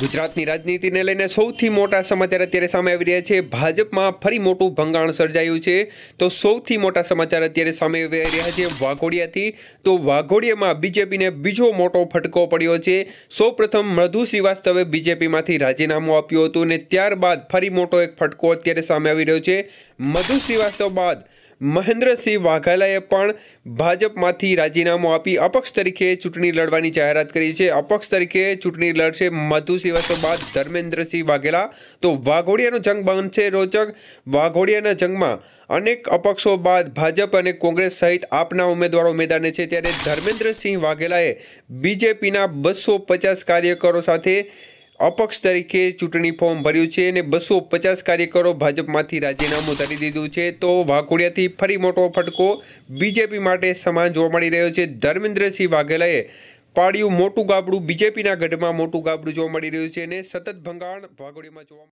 ગુજરાતની રાજનીતિને લઈને સૌથી મોટા સમાચાર અત્યારે સામે આવી રહ્યા છે ભાજપમાં ફરી મોટું ભંગાણ સર્જાયું છે તો સૌથી મોટા સમાચાર અત્યારે સામે આવી રહ્યા છે વાઘોડિયાથી તો વાઘોડિયામાં બીજેપીને બીજો મોટો ફટકો પડ્યો છે સૌપ્રથમ મધુ શ્રીવાસ્તવે બીજેપીમાંથી રાજીનામું આપ્યું હતું અને ત્યારબાદ ફરી મોટો એક ફટકો અત્યારે સામે આવી રહ્યો છે મધુ શ્રીવાસ્તવ બાદ મહેન્દ્રસિંહ વાઘેલાએ પણ ભાજપમાંથી રાજીનામું આપી અપક્ષ તરીકે ચૂંટણી લડવાની જાહેરાત કરી છે અપક્ષ તરીકે ચૂંટણી લડશે મધુસિંહ વસો બાદ ધર્મેન્દ્રસિંહ વાઘેલા તો વાઘોડિયાનો જંગ બનશે રોચક વાઘોડિયાના જંગમાં અનેક અપક્ષો બાદ ભાજપ અને કોંગ્રેસ સહિત આપના ઉમેદવારો મેદાને છે ત્યારે ધર્મેન્દ્રસિંહ વાઘેલાએ બીજેપીના બસો પચાસ કાર્યકરો સાથે અપક્ષ તરીકે ચૂંટણી ફોર્મ ભર્યું છે અને બસો પચાસ કાર્યકરો ભાજપમાંથી રાજીનામું ધરી દીધું છે તો વાઘોડિયાથી ફરી મોટો ફટકો બીજેપી માટે સમાન જોવા મળી રહ્યો છે ધર્મેન્દ્રસિંહ વાઘેલાએ પાડ્યું મોટું ગાબડું બીજેપીના ગઢમાં મોટું ગાબડું જોવા મળી રહ્યું છે અને સતત ભંગાણ વાઘોડિયામાં જોવા